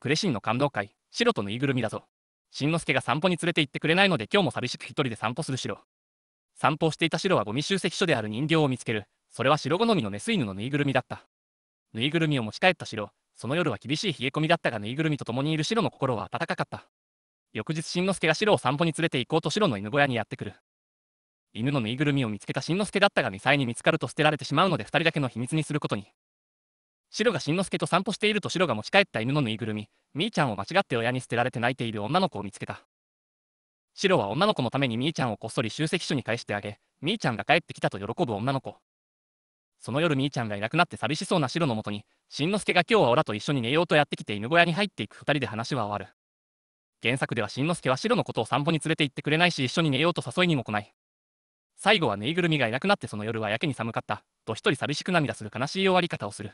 クレシンの感動会、白とぬいぐるみだぞ。しんのすけが散歩に連れて行ってくれないので今日も寂しく一人で散歩する白。散歩をしていた白はゴミ集積所である人形を見つける。それは白好みのメス犬のぬいぐるみだった。ぬいぐるみを持ち帰った白。その夜は厳しい冷え込みだったがぬいぐるみと共にいる白の心は温かかった。翌日しんのすけが白を散歩に連れて行こうと白の犬小屋にやってくる。犬のぬいぐるみを見つけたしんのすけだったが2歳に見つかると捨てられてしまうので2人だけの秘密にすることに。白がしんのすけと散歩していると白が持ち帰った犬のぬいぐるみ、みーちゃんを間違って親に捨てられて泣いている女の子を見つけた。白は女の子のためにみーちゃんをこっそり集積所に返してあげ、みーちゃんが帰ってきたと喜ぶ女の子。その夜みーちゃんがいなくなって寂しそうな白のもとに、しんのすけが今日はオラと一緒に寝ようとやってきて犬小屋に入っていく二人で話は終わる。原作ではしんのすけは白のことを散歩に連れて行ってくれないし一緒に寝ようと誘いにも来ない。最後はぬいぐるみがいなくなってその夜はやけに寒かった、と一人寂しく涙する悲しい終わり方をする。